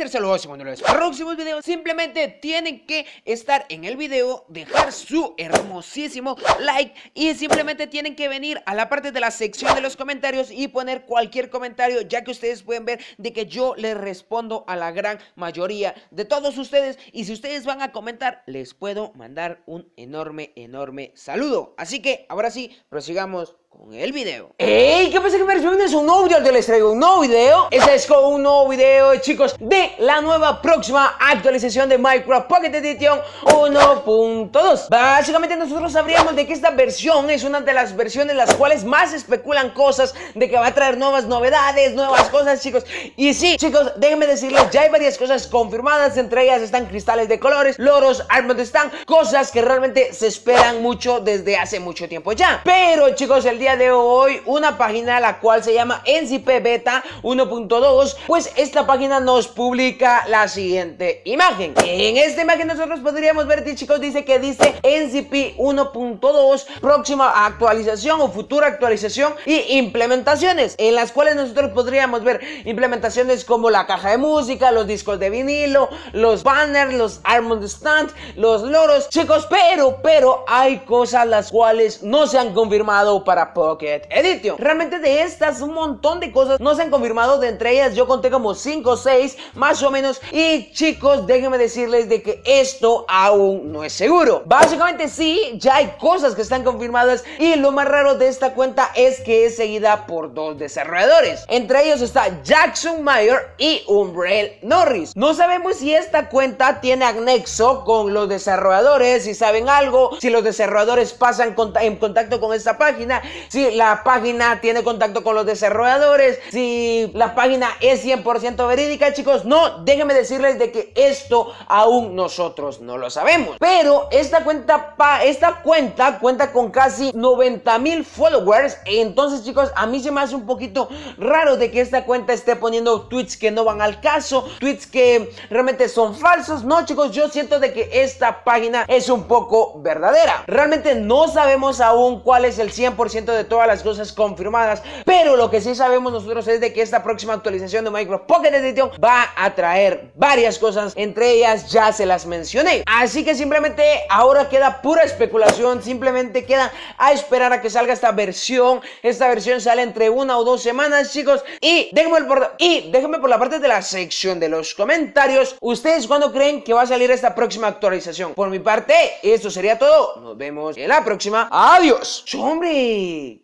hacérselo los próximos videos. Simplemente tienen que estar en el video, dejar su hermosísimo like y simplemente tienen que venir a la parte de la sección de los comentarios y poner cualquier comentario, ya que ustedes pueden ver de que yo les respondo a la gran mayoría de todos ustedes. Y si ustedes van a comentar, les puedo mandar un enorme, enorme saludo. Así que ahora sí, prosigamos con el video. ¡Ey! ¿Qué pasa que me a un nuevo video? Les traigo un nuevo video. Este es con un nuevo video, chicos, de la nueva próxima actualización de Minecraft Pocket Edition 1.2. Básicamente nosotros sabríamos de que esta versión es una de las versiones las cuales más especulan cosas de que va a traer nuevas novedades, nuevas cosas, chicos. Y sí, chicos, déjenme decirles, ya hay varias cosas confirmadas, entre ellas están cristales de colores, loros, armas de stand, cosas que realmente se esperan mucho desde hace mucho tiempo ya. Pero, chicos, el día de hoy una página la cual se llama NCP Beta 1.2, pues esta página nos publica la siguiente imagen. En esta imagen nosotros podríamos ver, chicos, dice que dice NCP 1.2, próxima actualización o futura actualización y implementaciones, en las cuales nosotros podríamos ver implementaciones como la caja de música, los discos de vinilo, los banners, los armor stand, los loros, chicos, pero, pero hay cosas las cuales no se han confirmado para Pocket Edition. Realmente de estas un montón de cosas no se han confirmado, de entre ellas yo conté como 5 o 6 más o menos y chicos déjenme decirles de que esto aún no es seguro. Básicamente sí, ya hay cosas que están confirmadas y lo más raro de esta cuenta es que es seguida por dos desarrolladores. Entre ellos está Jackson Mayer y Umbrell Norris. No sabemos si esta cuenta tiene anexo con los desarrolladores, si saben algo, si los desarrolladores pasan en contacto con esta página si la página tiene contacto con los desarrolladores, si la página es 100% verídica, chicos, no, déjenme decirles de que esto aún nosotros no lo sabemos. Pero esta cuenta, esta cuenta cuenta con casi 90 mil followers, entonces chicos, a mí se me hace un poquito raro de que esta cuenta esté poniendo tweets que no van al caso, tweets que realmente son falsos, no chicos, yo siento de que esta página es un poco verdadera. Realmente no sabemos aún cuál es el 100% de todas las cosas confirmadas, pero lo que sí sabemos nosotros es de que esta próxima actualización de Micro Pocket Edition va a traer varias cosas, entre ellas ya se las mencioné. Así que simplemente ahora queda pura especulación, simplemente queda a esperar a que salga esta versión. Esta versión sale entre una o dos semanas, chicos, y déjenme por, y por la parte de la sección de los comentarios, ustedes cuándo creen que va a salir esta próxima actualización. Por mi parte, esto sería todo. Nos vemos en la próxima. Adiós. ¡Hombre! day